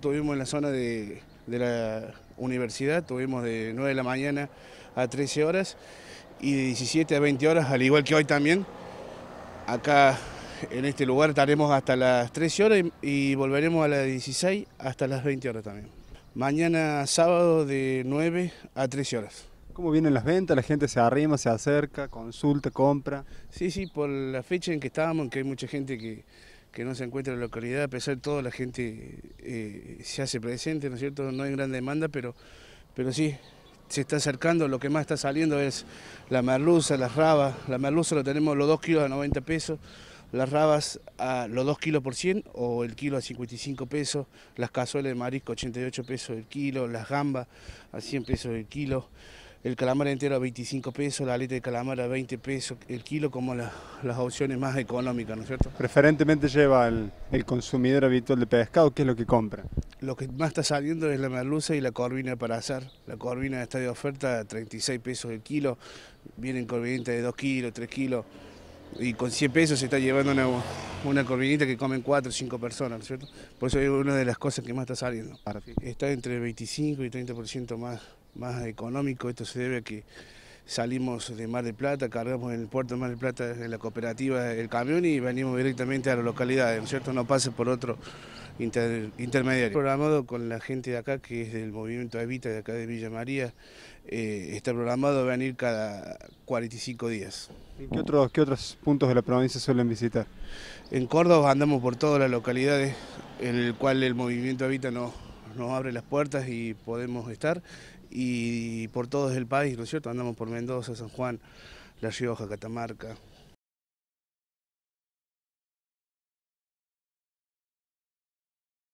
Tuvimos en la zona de, la universidad, tuvimos de 9 de la mañana a 13 horas y de 17 a 20 horas, al igual que hoy también. Acá en este lugar estaremos hasta las 13 horas y, volveremos a las 16 hasta las 20 horas también. Mañana sábado de 9 a 13 horas. ¿Cómo vienen las ventas? ¿La gente se arrima, se acerca, consulta, compra? Sí, sí, por la fecha en que estábamos, que hay mucha gente que que no se encuentra en la localidad, a pesar de todo la gente eh, se hace presente, ¿no es cierto? No hay gran demanda, pero, pero sí, se está acercando, lo que más está saliendo es la merluza, las rabas, la merluza lo tenemos los 2 kilos a 90 pesos, las rabas a los 2 kilos por 100 o el kilo a 55 pesos, las cazuelas de marisco 88 pesos el kilo, las gambas a 100 pesos el kilo el calamar entero a 25 pesos, la aleta de calamar a 20 pesos el kilo, como las opciones más económicas, ¿no es cierto? Preferentemente lleva el, consumidor habitual de pescado, ¿qué es lo que compra? Lo que más está saliendo es la merluza y la corvina para hacer. La corvina está de oferta a 36 pesos el kilo, vienen corvinitas de 2 kilos, 3 kilos, y con 100 pesos se está llevando una, una corvinita que comen 4 o 5 personas, ¿no es cierto? Por eso es una de las cosas que más está saliendo. Está entre 25 y 30% más más económico. Esto se debe a que salimos de Mar del Plata, cargamos en el puerto de Mar del Plata, en la cooperativa, el camión y venimos directamente a la localidad, ¿no es cierto? No pase por otro intermediario. intermediario. Programado con la gente de acá, que es del movimiento Habita de acá de Villa María, eh, está programado venir cada 45 días. ¿Y qué otros, qué otros puntos de la provincia suelen visitar? En Córdoba andamos por todas las localidades, en el cual el movimiento Habita no nos abre las puertas y podemos estar, y por todo el país, ¿no es cierto? Andamos por Mendoza, San Juan, La Rioja, Catamarca,